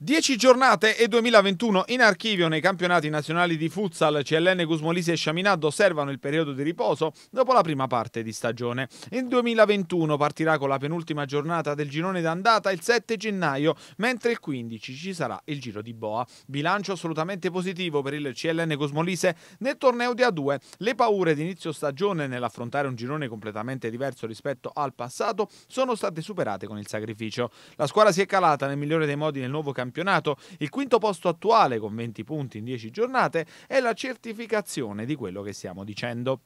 10 giornate e 2021 in archivio nei campionati nazionali di futsal CLN Gusmolisi e Sciaminado osservano il periodo di riposo dopo la prima parte di stagione. Il 2021 partirà con la penultima giornata del girone d'andata il 7 gennaio, mentre il 15 ci sarà il giro di Boa. Bilancio assolutamente positivo per il CLN Gusmolise nel torneo di A2. Le paure d'inizio stagione nell'affrontare un girone completamente diverso rispetto al passato sono state superate con il sacrificio. La squadra si è calata nel migliore dei modi nel nuovo campionato campionato, il quinto posto attuale con 20 punti in 10 giornate è la certificazione di quello che stiamo dicendo.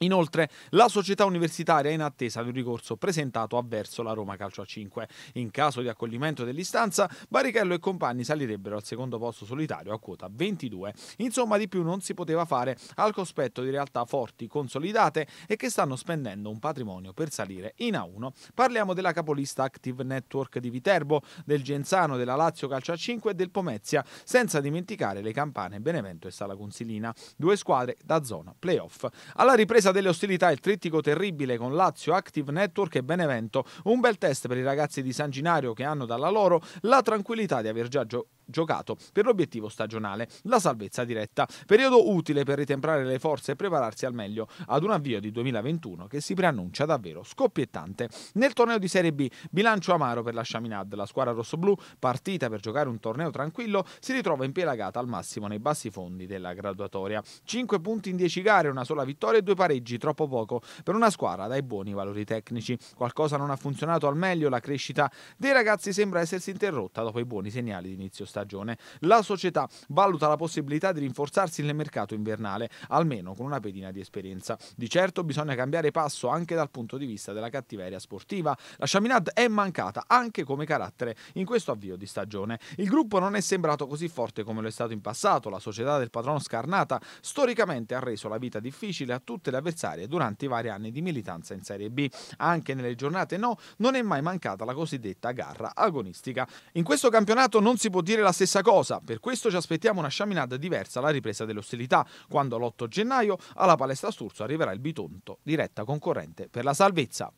Inoltre la società universitaria è in attesa di un ricorso presentato avverso la Roma Calcio a 5. In caso di accoglimento dell'istanza, Barichello e compagni salirebbero al secondo posto solitario a quota 22. Insomma, di più non si poteva fare al cospetto di realtà forti, consolidate e che stanno spendendo un patrimonio per salire in A1. Parliamo della capolista Active Network di Viterbo, del Genzano, della Lazio Calcio a 5 e del Pomezia, senza dimenticare le campane Benevento e Sala Consilina, due squadre da zona playoff. Alla ripresa ripresa delle ostilità il trittico terribile con Lazio, Active Network e Benevento. Un bel test per i ragazzi di San Ginario che hanno dalla loro la tranquillità di aver già giocato giocato per l'obiettivo stagionale, la salvezza diretta. Periodo utile per ritemprare le forze e prepararsi al meglio ad un avvio di 2021 che si preannuncia davvero scoppiettante. Nel torneo di Serie B, bilancio amaro per la Chaminade. La squadra rossoblù, partita per giocare un torneo tranquillo, si ritrova impelagata al massimo nei bassi fondi della graduatoria. 5 punti in 10 gare, una sola vittoria e due pareti pareggi troppo poco per una squadra dai buoni valori tecnici. Qualcosa non ha funzionato al meglio, la crescita dei ragazzi sembra essersi interrotta dopo i buoni segnali di inizio stagione. La società valuta la possibilità di rinforzarsi nel mercato invernale, almeno con una pedina di esperienza. Di certo bisogna cambiare passo anche dal punto di vista della cattiveria sportiva. La Chaminade è mancata anche come carattere in questo avvio di stagione. Il gruppo non è sembrato così forte come lo è stato in passato. La società del padrone Scarnata storicamente ha reso la vita difficile a tutte le avversarie durante i vari anni di militanza in Serie B. Anche nelle giornate no, non è mai mancata la cosiddetta garra agonistica. In questo campionato non si può dire la stessa cosa, per questo ci aspettiamo una sciaminata diversa alla ripresa delle ostilità, quando l'8 gennaio alla palestra Sturzo arriverà il Bitonto, diretta concorrente per la salvezza.